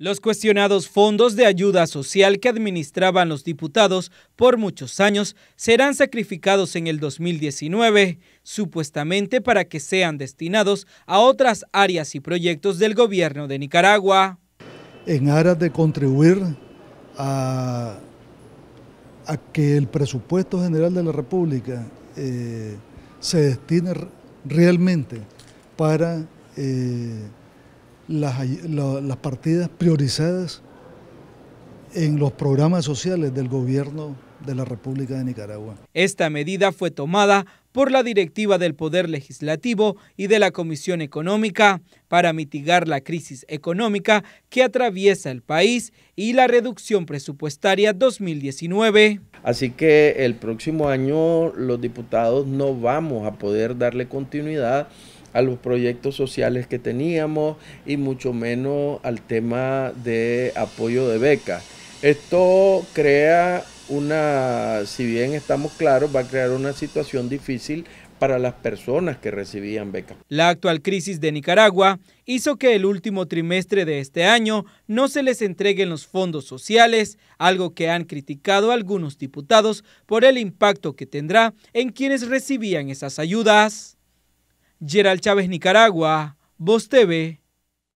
Los cuestionados fondos de ayuda social que administraban los diputados por muchos años serán sacrificados en el 2019, supuestamente para que sean destinados a otras áreas y proyectos del gobierno de Nicaragua. En aras de contribuir a, que el presupuesto general de la República eh, se destine realmente para... Eh, las, partidas priorizadas en los programas sociales del gobierno de la República de Nicaragua. Esta medida fue tomada por la directiva del Poder Legislativo y de la Comisión Económica para mitigar la crisis económica que atraviesa el país y la reducción presupuestaria 2019. Así que el próximo año los diputados no vamos a poder darle continuidad a los proyectos sociales que teníamos y mucho menos al tema de apoyo de becas. Esto crea una, si bien estamos claros, va a crear una situación difícil para las personas que recibían becas. La actual crisis de Nicaragua hizo que el último trimestre de este año no se les entreguen los fondos sociales, algo que han criticado algunos diputados por el impacto que tendrá en quienes recibían esas ayudas. Gerald Chávez, Nicaragua, Voz TV.